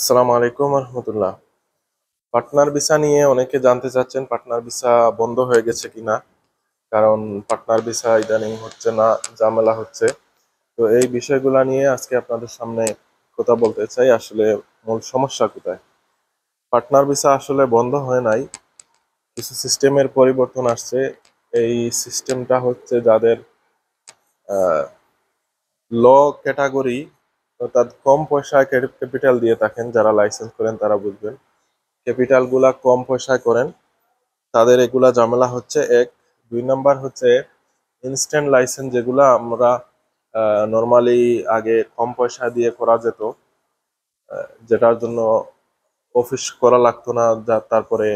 আসসালামু আলাইকুম রহমতুল্লাহ partner visa নিয়ে অনেকে জানতে চাচ্ছেন পার্টনার ভিসা বন্ধ হয়ে গেছে কিনা কারণ পার্টনার ভিসা ইদানিং হচ্ছে না ঝামেলা হচ্ছে তো এই বিষয়গুলো নিয়ে আজকে আপনাদের সামনে কথা বলতে চাই আসলে মূল সমস্যা কোথায় পার্টনার ভিসা আসলে বন্ধ হয় নাই কিছু সিস্টেমের পরিবর্তন আসছে এই সিস্টেমটা হচ্ছে যাদের ল ক্যাটাগরি অর্থাৎ কম পয়সা ক্যাপিটাল দিয়ে থাকেন যারা লাইসেন্স করেন তারা বুঝবেন ক্যাপিটালগুলা কম পয়সায় করেন তাদের এগুলা ঝামেলা হচ্ছে এক দুই নাম্বার হচ্ছে ইনস্ট্যান্ট লাইসেন্স যেগুলা আমরা নর্মালি আগে কম পয়সা দিয়ে করা যেত যেটার জন্য অফিস করা লাগতো না যা তারপরে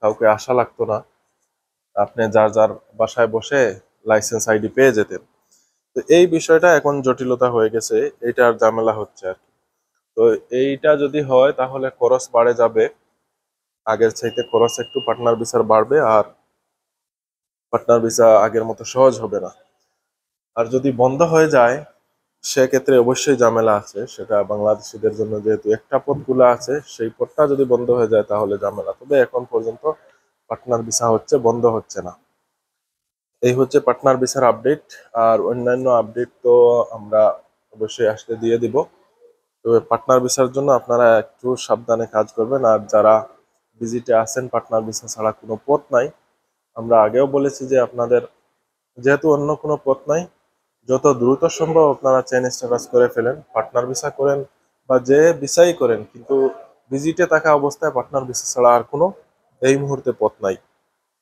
কাউকে আসা লাগতো না আপনি যার যার বাসায় বসে লাইসেন্স আইডি পেয়ে যেতেন তো এই বিষয়টা এখন জটিলতা হয়ে গেছে এটার ঝামেলা হচ্ছে আর কি তো এইটা যদি হয় তাহলে খরচ বাড়ে যাবে আগের চাইতে খরচ একটু পার্টনার বিচার বাড়বে আর পার্টনার ভিসা আগের মতো সহজ হবে না আর যদি বন্ধ হয়ে যায় সেক্ষেত্রে অবশ্যই ঝামেলা আছে সেটা বাংলাদেশিদের জন্য যেহেতু একটা পথগুলো আছে সেই পথটা যদি বন্ধ হয়ে যায় তাহলে ঝামেলা তবে এখন পর্যন্ত পার্টনার ভিসা হচ্ছে বন্ধ হচ্ছে না এই হচ্ছে পার্টনার বিসার আপডেট আর অন্যান্য আপডেট তো আমরা অবশ্যই আসলে দিয়ে দিব তবে পার্টনার বিসার জন্য আপনারা একটু সাবধানে কাজ করবেন আর যারা ভিজিটে আসেন পার্টনার বিসা ছাড়া কোনো পথ নাই আমরা আগেও বলেছি যে আপনাদের যেহেতু অন্য কোনো পথ নাই যত দ্রুত সম্ভব আপনারা চেন স্ট্যাটাস করে ফেলেন পার্টনার ভিসা করেন বা যে ভিসাই করেন কিন্তু ভিজিটে থাকা অবস্থায় পার্টনার ভিসা ছাড়া আর কোনো এই মুহূর্তে পথ নাই